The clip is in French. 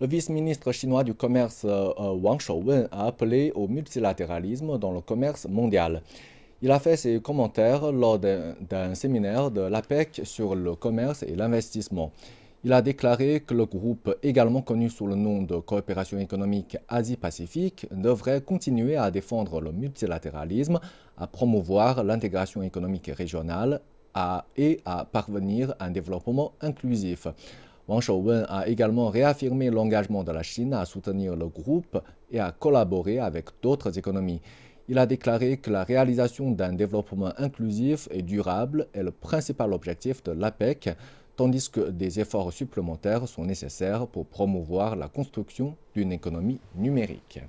Le vice-ministre chinois du commerce euh, euh, Wang Shouwen a appelé au multilatéralisme dans le commerce mondial. Il a fait ses commentaires lors d'un séminaire de l'APEC sur le commerce et l'investissement. Il a déclaré que le groupe, également connu sous le nom de Coopération économique Asie-Pacifique, devrait continuer à défendre le multilatéralisme, à promouvoir l'intégration économique régionale et à parvenir à un développement inclusif. Wang Shouwen a également réaffirmé l'engagement de la Chine à soutenir le groupe et à collaborer avec d'autres économies. Il a déclaré que la réalisation d'un développement inclusif et durable est le principal objectif de l'APEC, tandis que des efforts supplémentaires sont nécessaires pour promouvoir la construction d'une économie numérique.